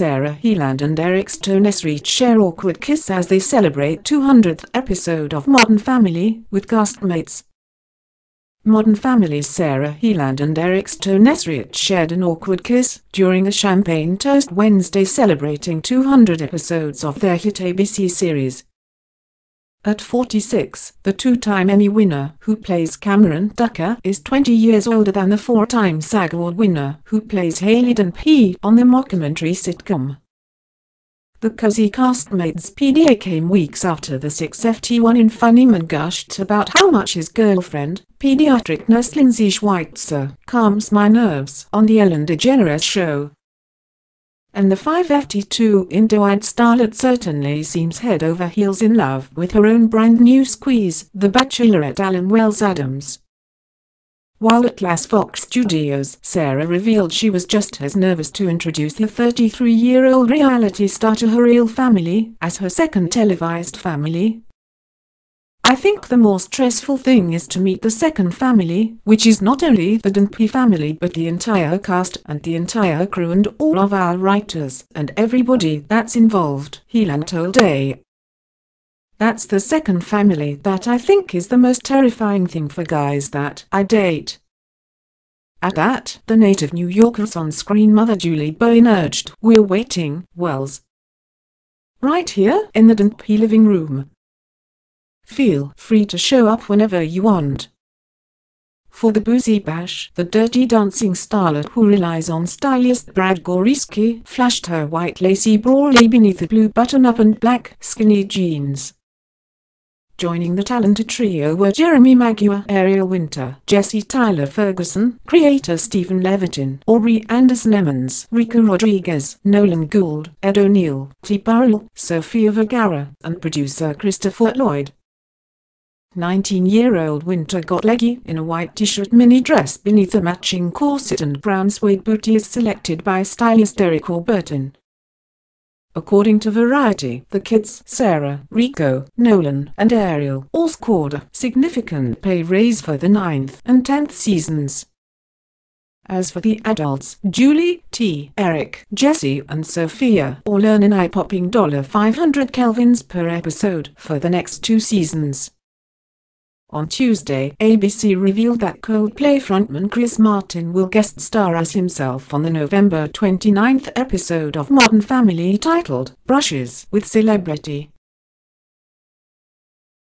Sarah Heland and Eric Stonesreet share awkward kiss as they celebrate 200th episode of Modern Family with castmates. Modern Family's Sarah Heland and Eric Stonesreet shared an awkward kiss during a champagne toast Wednesday celebrating 200 episodes of their hit ABC series. At 46, the two-time Emmy winner who plays Cameron Ducker is 20 years older than the four-time SAG Award winner who plays Haley P on the mockumentary sitcom. The Cozy castmates PDA came weeks after the 6FT1 in Funnyman gushed about how much his girlfriend, pediatric nurse Lindsay Schweitzer, calms my nerves on the Ellen DeGeneres show and the 5FT2 Indoite starlet certainly seems head over heels in love with her own brand new squeeze, The Bachelorette Alan Wells Adams. While at Las Fox Studios, Sarah revealed she was just as nervous to introduce the 33-year-old reality star to her real family as her second televised family, I think the more stressful thing is to meet the second family, which is not only the Dunpy family but the entire cast and the entire crew and all of our writers and everybody that's involved, Helan told A. That's the second family that I think is the most terrifying thing for guys that I date. At that, the native New Yorker's on-screen mother Julie Bowen urged, We're waiting, Wells. Right here, in the Dunpy living room. Feel free to show up whenever you want. For the boozy bash, the dirty dancing starlet who relies on stylist Brad Goriski flashed her white lacy brawly beneath a blue button-up and black skinny jeans. Joining the talented trio were Jeremy Maguire, Ariel Winter, Jesse Tyler Ferguson, creator Stephen Levitin, Aubrey Anderson Emmons, Rico Rodriguez, Nolan Gould, Ed O'Neill, T. Burrell, Sofia Vergara, and producer Christopher Lloyd. 19-year-old Winter got leggy in a white t-shirt mini dress beneath a matching corset and brown suede booties selected by stylist Eric Orburton. According to Variety, the kids Sarah, Rico, Nolan, and Ariel all scored a significant pay raise for the ninth and 10th seasons. As for the adults, Julie, T, Eric, Jesse and Sophia all earn an eye-popping $500 Kelvins per episode for the next two seasons. On Tuesday, ABC revealed that Coldplay frontman Chris Martin will guest star as himself on the November 29 episode of Modern Family titled Brushes with Celebrity.